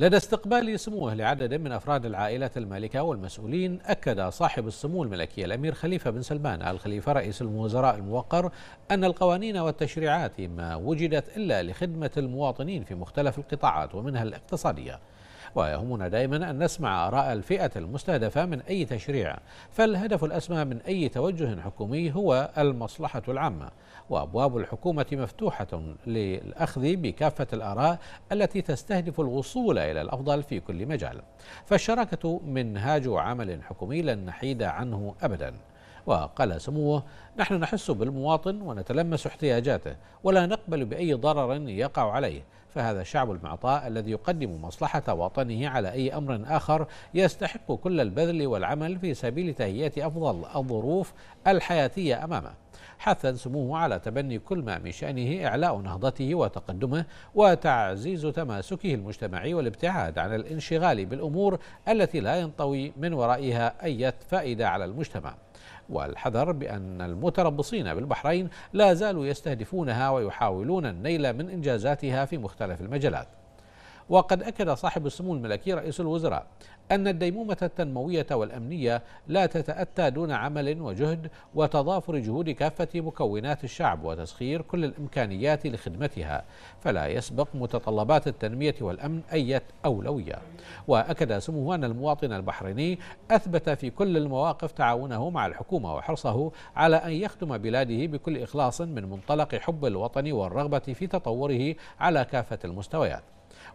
لدى استقبال سموه لعدد من أفراد العائلة المالكة والمسؤولين أكد صاحب السمو الملكي الأمير خليفة بن سلمان الخليفة رئيس الوزراء الموقر أن القوانين والتشريعات ما وجدت إلا لخدمة المواطنين في مختلف القطاعات ومنها الاقتصادية ويهمنا دائما أن نسمع آراء الفئة المستهدفة من أي تشريع فالهدف الأسمى من أي توجه حكومي هو المصلحة العامة وأبواب الحكومة مفتوحة للأخذ بكافة الآراء التي تستهدف الوصول إلى الأفضل في كل مجال فالشراكة منهاج عمل حكومي لن نحيد عنه أبداً وقال سموه نحن نحس بالمواطن ونتلمس احتياجاته ولا نقبل بأي ضرر يقع عليه فهذا الشعب المعطاء الذي يقدم مصلحة وطنه على أي أمر آخر يستحق كل البذل والعمل في سبيل تهيئة أفضل الظروف الحياتية أمامه حثا سموه على تبني كل ما من شأنه إعلاء نهضته وتقدمه وتعزيز تماسكه المجتمعي والابتعاد عن الانشغال بالأمور التي لا ينطوي من ورائها أي فائدة على المجتمع والحذر بأن المتربصين بالبحرين لا زالوا يستهدفونها ويحاولون النيل من إنجازاتها في مختلف المجالات وقد أكد صاحب السمو الملكي رئيس الوزراء أن الديمومة التنموية والأمنية لا تتأتى دون عمل وجهد وتضافر جهود كافة مكونات الشعب وتسخير كل الإمكانيات لخدمتها فلا يسبق متطلبات التنمية والأمن أي أولوية وأكد سموه أن المواطن البحريني أثبت في كل المواقف تعاونه مع الحكومة وحرصه على أن يخدم بلاده بكل إخلاص من منطلق حب الوطن والرغبة في تطوره على كافة المستويات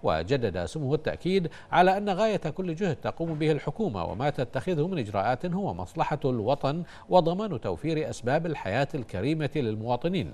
وجدد سموه التأكيد على أن غاية كل جهد تقوم به الحكومة وما تتخذه من إجراءات هو مصلحة الوطن وضمان توفير أسباب الحياة الكريمة للمواطنين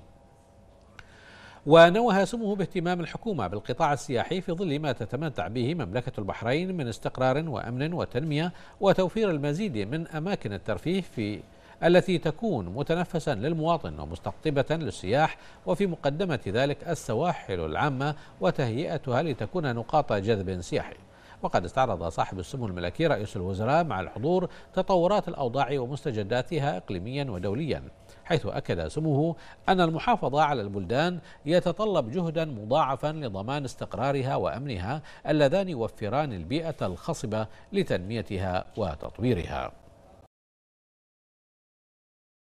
ونوه سموه باهتمام الحكومة بالقطاع السياحي في ظل ما تتمتع به مملكة البحرين من استقرار وأمن وتنمية وتوفير المزيد من أماكن الترفيه في التي تكون متنفسا للمواطن ومستقطبة للسياح وفي مقدمة ذلك السواحل العامة وتهيئتها لتكون نقاط جذب سياحي وقد استعرض صاحب السمو الملكي رئيس الوزراء مع الحضور تطورات الأوضاع ومستجداتها إقليميا ودوليا حيث أكد سموه أن المحافظة على البلدان يتطلب جهدا مضاعفا لضمان استقرارها وأمنها اللذان يوفران البيئة الخصبة لتنميتها وتطويرها